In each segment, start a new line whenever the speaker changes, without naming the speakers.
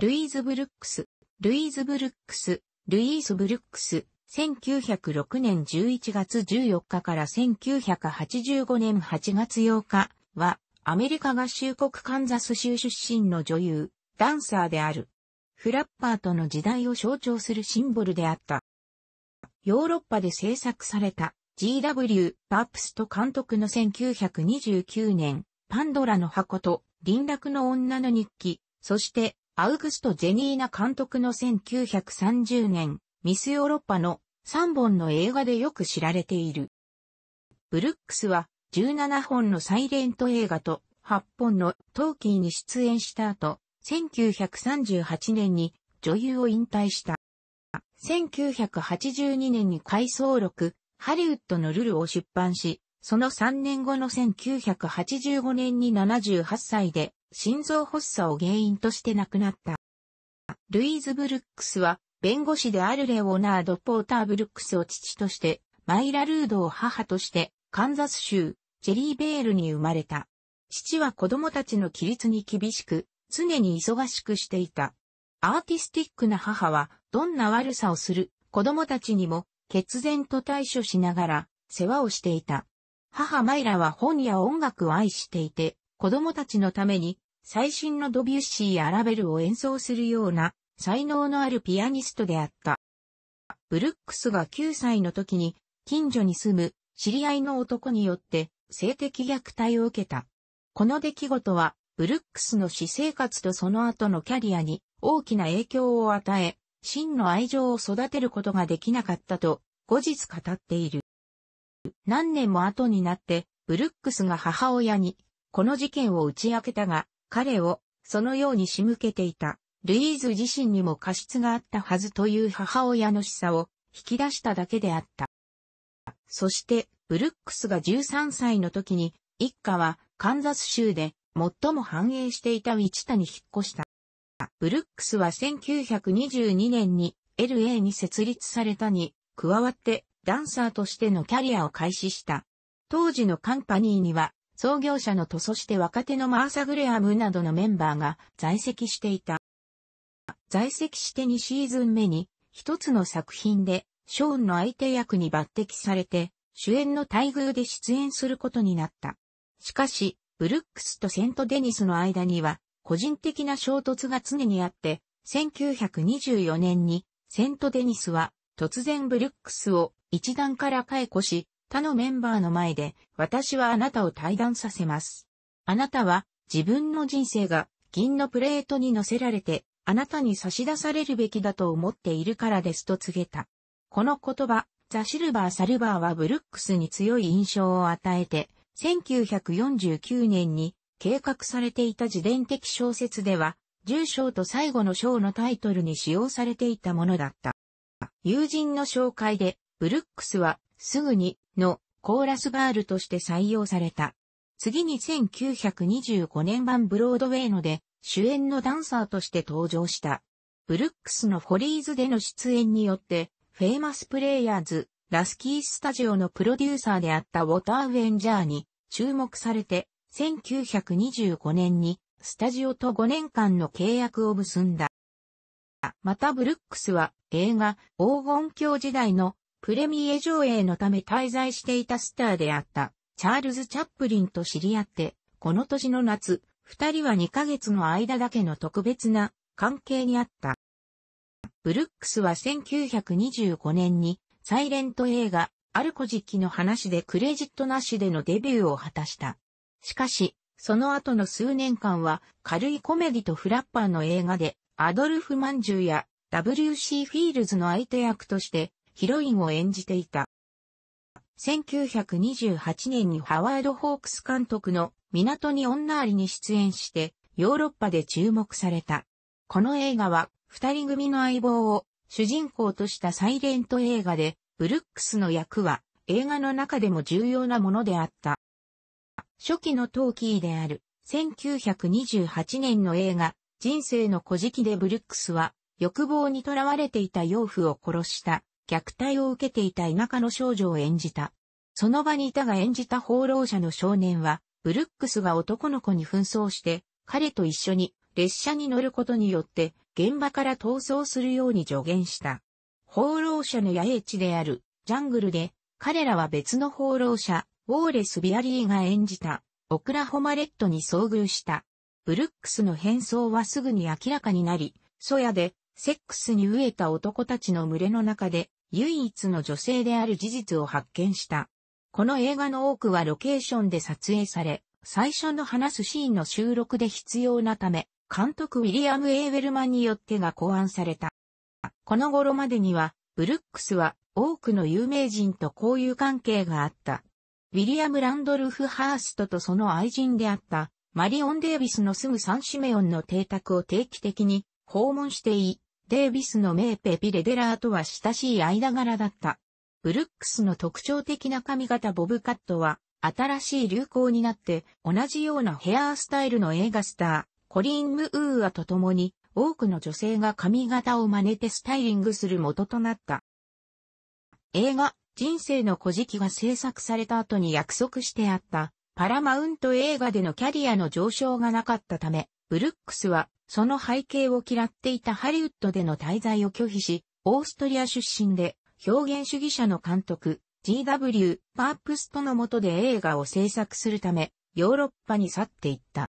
ルイーズ・ブルックス、ルイーズ・ブルックス、ルイーズ・ブルックス、1906年11月14日から1985年8月8日は、アメリカ合衆国カンザス州出身の女優、ダンサーである。フラッパーとの時代を象徴するシンボルであった。ヨーロッパで制作された G.W. パープスト監督の1929年、パンドラの箱と、林落の女の日記、そしてアウグスト・ジェニーナ監督の1930年、ミスヨーロッパの3本の映画でよく知られている。ブルックスは17本のサイレント映画と8本のトーキーに出演した後、1938年に女優を引退した。1982年に回想録、ハリウッドのルルを出版し、その3年後の1985年に78歳で心臓発作を原因として亡くなった。ルイーズ・ブルックスは、弁護士であるレオナード・ポーター・ブルックスを父として、マイラ・ルードを母として、カンザス州、ジェリーベールに生まれた。父は子供たちの規律に厳しく、常に忙しくしていた。アーティスティックな母は、どんな悪さをする子供たちにも、決然と対処しながら、世話をしていた。母マイラは本や音楽を愛していて、子供たちのために最新のドビュッシーやラベルを演奏するような才能のあるピアニストであった。ブルックスが9歳の時に近所に住む知り合いの男によって性的虐待を受けた。この出来事はブルックスの私生活とその後のキャリアに大きな影響を与え、真の愛情を育てることができなかったと後日語っている。何年も後になってブルックスが母親にこの事件を打ち明けたが、彼を、そのように仕向けていた、ルイーズ自身にも過失があったはずという母親の示唆を引き出しただけであった。そして、ブルックスが13歳の時に、一家はカンザス州で最も繁栄していたウィチタに引っ越した。ブルックスは1922年に LA に設立されたに加わってダンサーとしてのキャリアを開始した。当時のカンパニーには創業者の塗装して若手のマーサ・グレアムなどのメンバーが在籍していた。在籍して2シーズン目に、一つの作品で、ショーンの相手役に抜擢されて、主演の待遇で出演することになった。しかし、ブルックスとセント・デニスの間には、個人的な衝突が常にあって、1924年に、セント・デニスは、突然ブルックスを一段から解雇し、他のメンバーの前で、私はあなたを対談させます。あなたは、自分の人生が、銀のプレートに乗せられて、あなたに差し出されるべきだと思っているからですと告げた。この言葉、ザ・シルバー・サルバーはブルックスに強い印象を与えて、1949年に計画されていた自伝的小説では、重章と最後の章のタイトルに使用されていたものだった。友人の紹介で、ブルックスはすぐにのコーラスガールとして採用された。次に1925年版ブロードウェイので主演のダンサーとして登場した。ブルックスのフォリーズでの出演によって、フェイマスプレイヤーズ、ラスキースタジオのプロデューサーであったウォターウェンジャーに注目されて、1925年にスタジオと5年間の契約を結んだ。またブルックスは映画黄金鏡時代のプレミエ上映のため滞在していたスターであったチャールズ・チャップリンと知り合って、この年の夏、二人は2ヶ月の間だけの特別な関係にあった。ブルックスは1925年にサイレント映画、ルコ・ジッキの話でクレジットなしでのデビューを果たした。しかし、その後の数年間は軽いコメディとフラッパーの映画でアドルフ・マンジュや W.C. フィールズの相手役としてヒロインを演じていた。1928年にハワード・ホークス監督の港に女ありに出演してヨーロッパで注目された。この映画は二人組の相棒を主人公としたサイレント映画でブルックスの役は映画の中でも重要なものであった。初期のトーキーである1928年の映画人生の古事記でブルックスは欲望にとらわれていた養父を殺した虐待を受けていた田舎の少女を演じた。その場にいたが演じた放浪者の少年は、ブルックスが男の子に紛争して、彼と一緒に列車に乗ることによって、現場から逃走するように助言した。放浪者の野営地であるジャングルで、彼らは別の放浪者、ウォーレス・ビアリーが演じた、オクラホマレットに遭遇した。ブルックスの変装はすぐに明らかになり、ソヤで、セックスに飢えた男たちの群れの中で、唯一の女性である事実を発見した。この映画の多くはロケーションで撮影され、最初の話すシーンの収録で必要なため、監督ウィリアム・エーベルマンによってが考案された。この頃までには、ブルックスは多くの有名人と交友関係があった。ウィリアム・ランドルフ・ハーストとその愛人であった、マリオン・デービスのすぐサンシメオンの邸宅を定期的に訪問していい、デイビスのメーペ・ピレデラーとは親しい間柄だった。ブルックスの特徴的な髪型ボブカットは、新しい流行になって、同じようなヘアスタイルの映画スター、コリン・ムーアと共に、多くの女性が髪型を真似てスタイリングする元となった。映画、人生の古事記が制作された後に約束してあった、パラマウント映画でのキャリアの上昇がなかったため、ブルックスは、その背景を嫌っていたハリウッドでの滞在を拒否し、オーストリア出身で、表現主義者の監督、G.W. パープストの下で映画を制作するため、ヨーロッパに去っていった。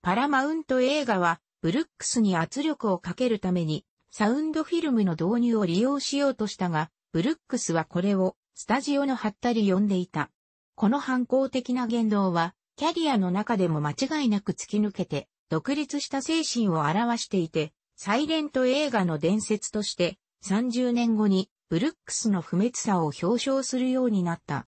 パラマウント映画は、ブルックスに圧力をかけるために、サウンドフィルムの導入を利用しようとしたが、ブルックスはこれを、スタジオのハッタリ呼んでいた。この反抗的な言動は、キャリアの中でも間違いなく突き抜けて、独立した精神を表していて、サイレント映画の伝説として、30年後にブルックスの不滅さを表彰するようになった。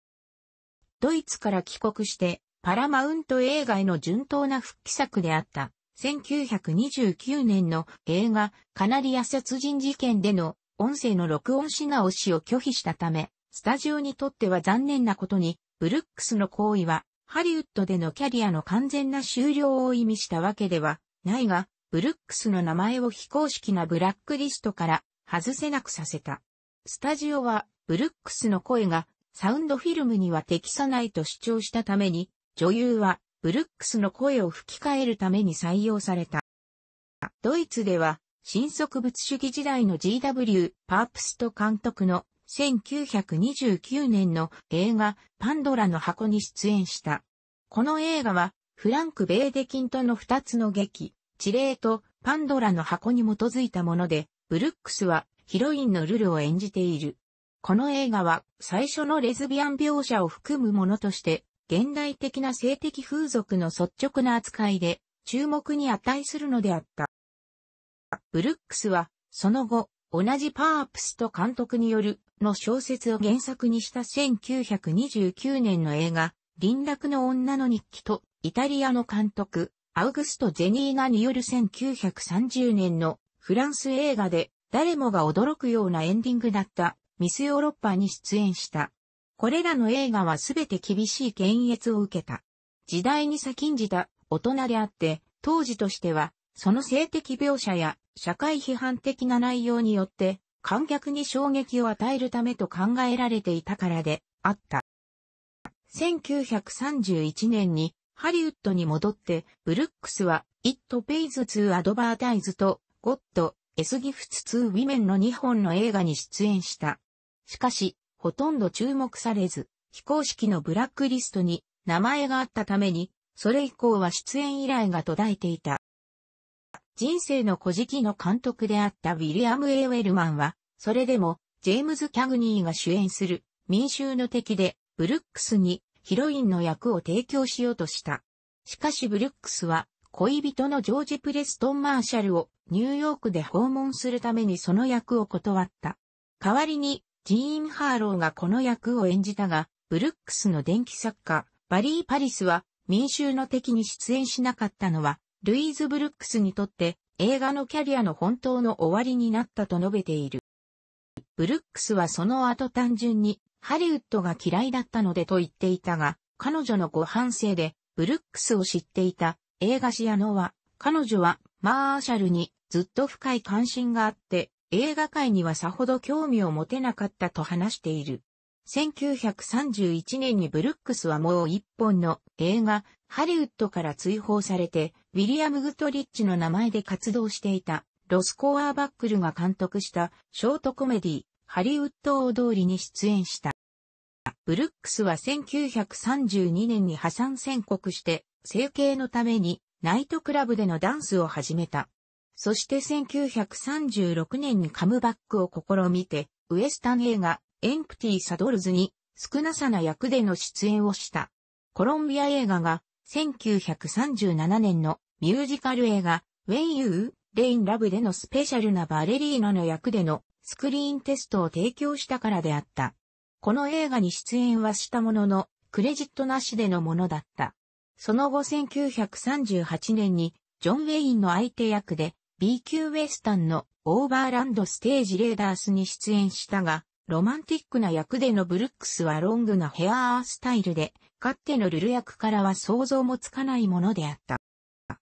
ドイツから帰国して、パラマウント映画への順当な復帰作であった。1929年の映画カナリア殺人事件での音声の録音し直しを拒否したため、スタジオにとっては残念なことに、ブルックスの行為はハリウッドでのキャリアの完全な終了を意味したわけではないが、ブルックスの名前を非公式なブラックリストから外せなくさせた。スタジオは、ブルックスの声がサウンドフィルムには適さないと主張したために、女優はブルックスの声を吹き替えるために採用された。ドイツでは、新速物主義時代の GW パープスト監督の1929年の映画パンドラの箱に出演した。この映画はフランク・ベーデキンとの二つの劇、地霊とパンドラの箱に基づいたもので、ブルックスはヒロインのルルを演じている。この映画は最初のレズビアン描写を含むものとして、現代的な性的風俗の率直な扱いで注目に値するのであった。ブルックスは、その後、同じパープスと監督によるの小説を原作にした1929年の映画、林落の女の日記と、イタリアの監督、アウグスト・ゼニーナによる1930年のフランス映画で誰もが驚くようなエンディングだったミスヨーロッパに出演した。これらの映画はすべて厳しい検閲を受けた。時代に先んじた大人であって、当時としては、その性的描写や社会批判的な内容によって観客に衝撃を与えるためと考えられていたからであった。1931年にハリウッドに戻って、ブルックスは It Pays to Advertise と God S Gifts to Women の2本の映画に出演した。しかし、ほとんど注目されず、非公式のブラックリストに名前があったために、それ以降は出演依頼が途絶えていた。人生の古事記の監督であったウィリアム・エウェルマンは、それでも、ジェームズ・キャグニーが主演する民衆の敵で、ブルックスにヒロインの役を提供しようとした。しかしブルックスは、恋人のジョージ・プレストン・マーシャルをニューヨークで訪問するためにその役を断った。代わりに、ジーン・ハーローがこの役を演じたが、ブルックスの電気作家、バリー・パリスは民衆の敵に出演しなかったのは、ルイーズ・ブルックスにとって映画のキャリアの本当の終わりになったと述べている。ブルックスはその後単純にハリウッドが嫌いだったのでと言っていたが、彼女のご反省でブルックスを知っていた映画シアノは、彼女はマーシャルにずっと深い関心があって、映画界にはさほど興味を持てなかったと話している。1931年にブルックスはもう一本の映画、ハリウッドから追放されて、ウィリアム・グトリッチの名前で活動していた、ロスコアバックルが監督したショートコメディ、ハリウッド大通りに出演した。ブルックスは1932年に破産宣告して、整形のためにナイトクラブでのダンスを始めた。そして1936年にカムバックを試みて、ウエスタン映画、エンプティ・サドルズに少なさな役での出演をした。コロンビア映画が1937年のミュージカル映画 When You Rain Love でのスペシャルなバレリーナの役でのスクリーンテストを提供したからであった。この映画に出演はしたものの、クレジットなしでのものだった。その後1938年に、ジョン・ウェインの相手役で B 級ウエスタンのオーバーランドステージレーダースに出演したが、ロマンティックな役でのブルックスはロングなヘアースタイルで、かってのルル役からは想像もつかないものであった。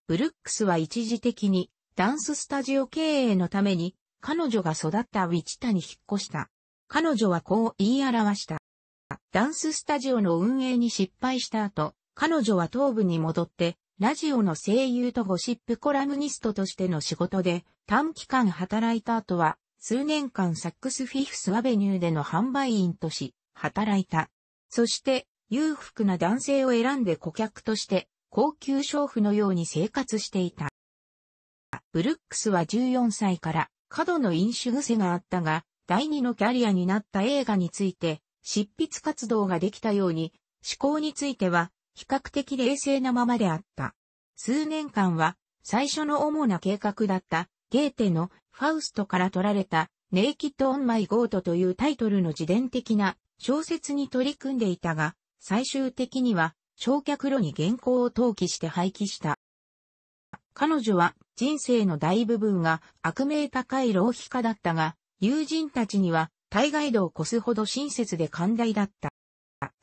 ブルックスは一時的にダンススタジオ経営のために彼女が育ったウィチタに引っ越した。彼女はこう言い表した。ダンススタジオの運営に失敗した後、彼女は東部に戻って、ラジオの声優とゴシップコラムニストとしての仕事で短期間働いた後は数年間サックスフィフスアベニューでの販売員とし、働いた。そして、裕福な男性を選んで顧客として、高級娼婦のように生活していた。ブルックスは14歳から過度の飲酒癖があったが、第二のキャリアになった映画について、執筆活動ができたように、思考については、比較的冷静なままであった。数年間は、最初の主な計画だった、ゲーテのファウストから取られた、ネイキッド・オン・マイ・ゴートというタイトルの自伝的な小説に取り組んでいたが、最終的には、焼却炉に原稿を投棄して廃棄した。彼女は人生の大部分が悪名高い浪費家だったが、友人たちには大概度を越すほど親切で寛大だった。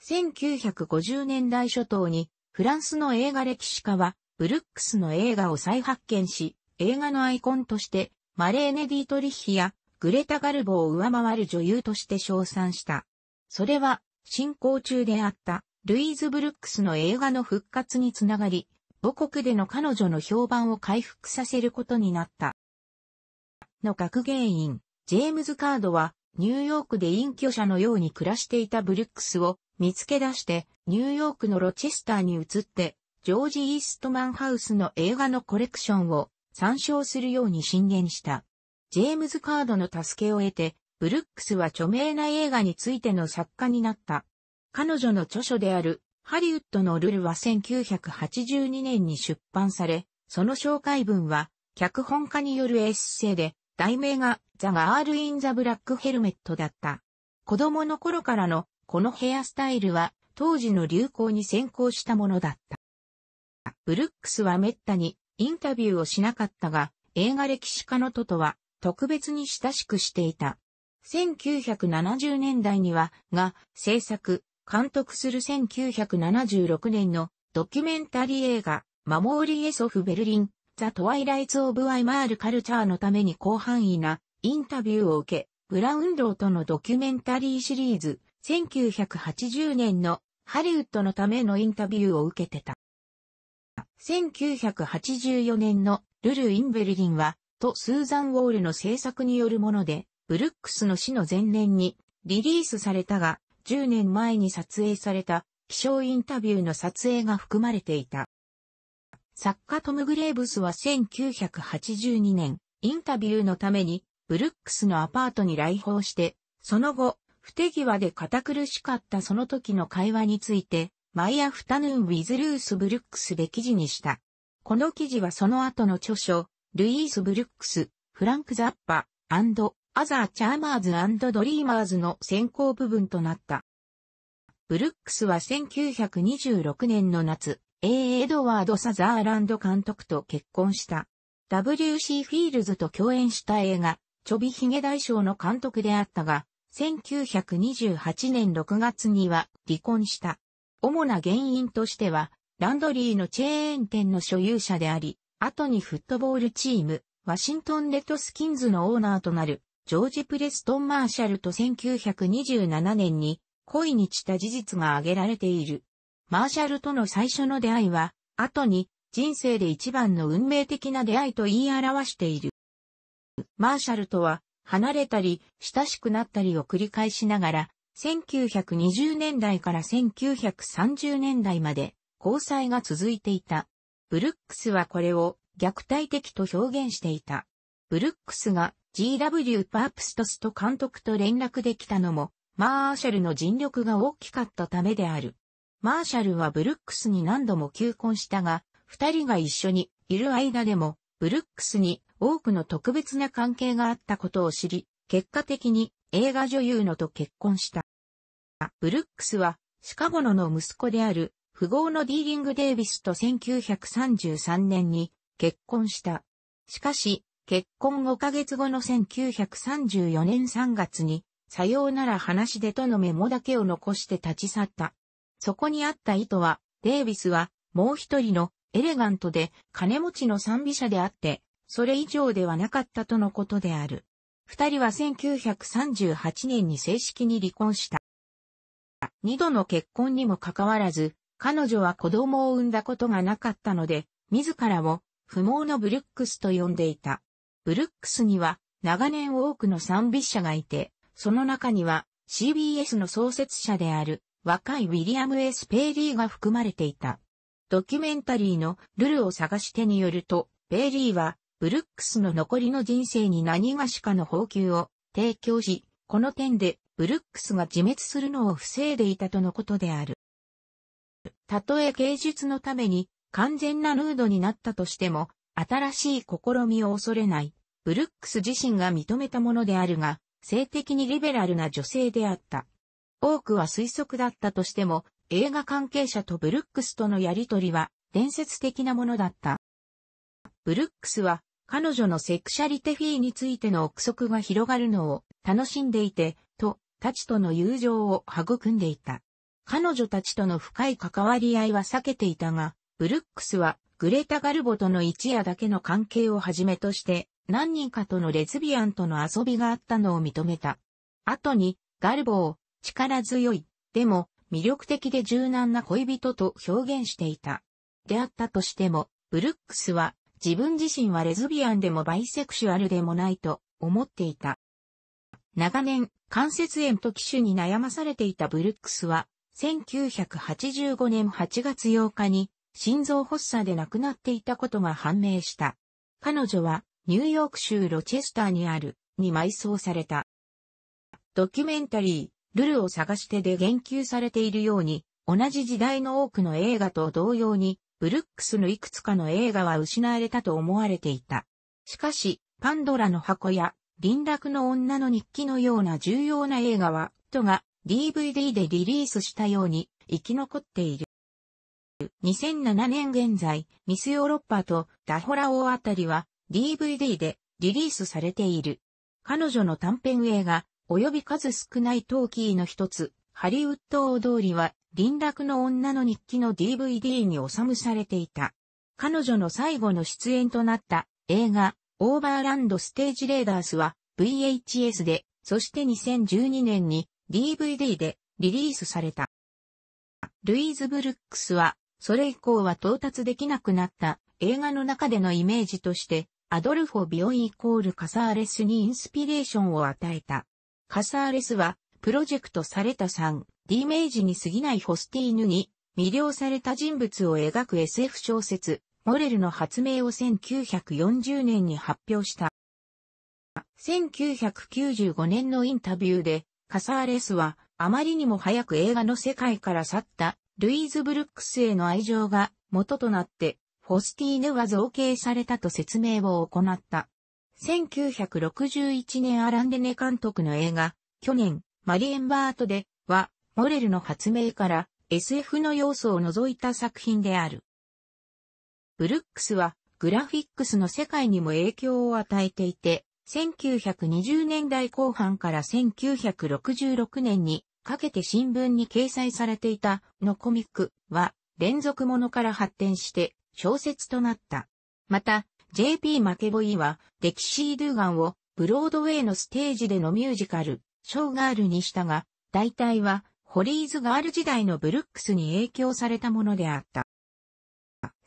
1950年代初頭にフランスの映画歴史家はブルックスの映画を再発見し、映画のアイコンとしてマレーネ・ディートリッヒやグレタ・ガルボを上回る女優として称賛した。それは、進行中であったルイーズ・ブルックスの映画の復活につながり、母国での彼女の評判を回復させることになった。の学芸員、ジェームズ・カードは、ニューヨークで隠居者のように暮らしていたブルックスを見つけ出して、ニューヨークのロチェスターに移って、ジョージ・イーストマンハウスの映画のコレクションを参照するように進言した。ジェームズ・カードの助けを得て、ブルックスは著名な映画についての作家になった。彼女の著書である、ハリウッドのルルは1982年に出版され、その紹介文は、脚本家によるエッセイで、題名が、ザ・ガール・イン・ザ・ブラック・ヘルメットだった。子供の頃からの、このヘアスタイルは、当時の流行に先行したものだった。ブルックスは滅多にインタビューをしなかったが、映画歴史家のトトは特別に親しくしていた。1970年代には、が、制作、監督する1976年のドキュメンタリー映画、マモーリエソフ・ベルリン、ザ・トワイライツ・オブ・アイマール・カルチャーのために広範囲なインタビューを受け、ブラウンローとのドキュメンタリーシリーズ、1980年のハリウッドのためのインタビューを受けてた。1984年のルル・イン・ベルリンは、とスーザン・ウォールの制作によるもので、ブルックスの死の前年にリリースされたが、10年前に撮影された気象インタビューの撮影が含まれていた。作家トム・グレーブスは1982年、インタビューのために、ブルックスのアパートに来訪して、その後、不手際で堅苦しかったその時の会話について、マイアフタヌーン・ウィズ・ルース・ブルックスで記事にした。この記事はその後の著書、ルイース・ブルックス、フランク・ザッパ、アザー・チャーマーズドリーマーズの先行部分となった。ブルックスは1926年の夏、A. エドワード・サザーランド監督と結婚した。W.C. フィールズと共演した映画、チョビ・ヒゲ大賞の監督であったが、1928年6月には離婚した。主な原因としては、ランドリーのチェーン店の所有者であり、後にフットボールチーム、ワシントンレッドスキンズのオーナーとなる、ジョージ・プレストン・マーシャルと1927年に恋に散った事実が挙げられている。マーシャルとの最初の出会いは、後に人生で一番の運命的な出会いと言い表している。マーシャルとは、離れたり、親しくなったりを繰り返しながら、1920年代から1930年代まで交際が続いていた。ブルックスはこれを虐待的と表現していた。ブルックスが G.W. パープストスと監督と連絡できたのも、マーシャルの尽力が大きかったためである。マーシャルはブルックスに何度も求婚したが、二人が一緒にいる間でも、ブルックスに多くの特別な関係があったことを知り、結果的に映画女優のと結婚した。ブルックスは、シカゴのの息子である、富豪のディーリング・デイビスと1933年に結婚した。しかし、結婚5ヶ月後の1934年3月に、さようなら話でとのメモだけを残して立ち去った。そこにあった意図は、デイビスは、もう一人のエレガントで金持ちの賛美者であって、それ以上ではなかったとのことである。二人は1938年に正式に離婚した。二度の結婚にもかかわらず、彼女は子供を産んだことがなかったので、自らを不毛のブルックスと呼んでいた。ブルックスには長年多くの賛美者がいて、その中には CBS の創設者である若いウィリアム・エスペーリーが含まれていた。ドキュメンタリーのルルを探してによると、ペイリーはブルックスの残りの人生に何がしかの宝給を提供し、この点でブルックスが自滅するのを防いでいたとのことである。たとえ芸術のために完全なヌードになったとしても、新しい試みを恐れない、ブルックス自身が認めたものであるが、性的にリベラルな女性であった。多くは推測だったとしても、映画関係者とブルックスとのやりとりは伝説的なものだった。ブルックスは彼女のセクシャリテフィーについての憶測が広がるのを楽しんでいて、と、たちとの友情を育んでいた。彼女たちとの深い関わり合いは避けていたが、ブルックスはグレータ・ガルボとの一夜だけの関係をはじめとして、何人かとのレズビアンとの遊びがあったのを認めた。後に、ガルボを力強い、でも魅力的で柔軟な恋人と表現していた。であったとしても、ブルックスは自分自身はレズビアンでもバイセクシュアルでもないと思っていた。長年、関節炎と機種に悩まされていたブルックスは、1985年8月8日に心臓発作で亡くなっていたことが判明した。彼女はニューヨーク州ロチェスターにあるに埋葬された。ドキュメンタリー、ルルを探してで言及されているように、同じ時代の多くの映画と同様に、ブルックスのいくつかの映画は失われたと思われていた。しかし、パンドラの箱や、林落の女の日記のような重要な映画は、とが DVD でリリースしたように生き残っている。2007年現在、ミスヨーロッパとダホラ王あたりは DVD でリリースされている。彼女の短編映画、及び数少ないトーキーの一つ、ハリウッド大通りは林落の女の日記の DVD に収むされていた。彼女の最後の出演となった映画、オーバーランドステージレーダースは VHS で、そして2012年に DVD でリリースされた。ルイーズ・ブルックスは、それ以降は到達できなくなった映画の中でのイメージとして、アドルフォ・ビオイイコールカサーレスにインスピレーションを与えた。カサーレスは、プロジェクトされた3、イメージに過ぎないホスティーヌに魅了された人物を描く SF 小説、モレルの発明を1940年に発表した。1995年のインタビューで、カサーレスは、あまりにも早く映画の世界から去った、ルイーズ・ブルックスへの愛情が元となって、フォスティーヌは造形されたと説明を行った。1961年アランデネ監督の映画、去年、マリエンバートで、は、モレルの発明から SF の要素を除いた作品である。ブルックスはグラフィックスの世界にも影響を与えていて、1920年代後半から1966年にかけて新聞に掲載されていたのコミックは連続ものから発展して小説となった。また、JP マケボイはデキシー・ドゥーガンをブロードウェイのステージでのミュージカル、ショーガールにしたが、大体はホリーズガール時代のブルックスに影響されたものであった。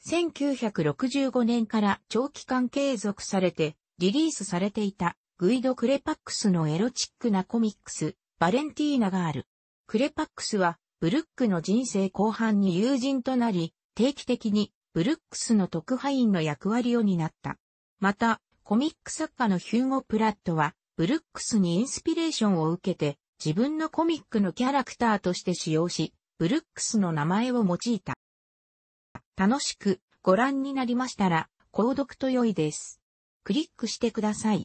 1965年から長期間継続されてリリースされていたグイド・クレパックスのエロチックなコミックス、バレンティーナがある。クレパックスはブルックの人生後半に友人となり、定期的にブルックスの特派員の役割を担った。また、コミック作家のヒューゴ・プラットは、ブルックスにインスピレーションを受けて、自分のコミックのキャラクターとして使用し、ブルックスの名前を用いた。楽しくご覧になりましたら、購読と良いです。クリックしてください。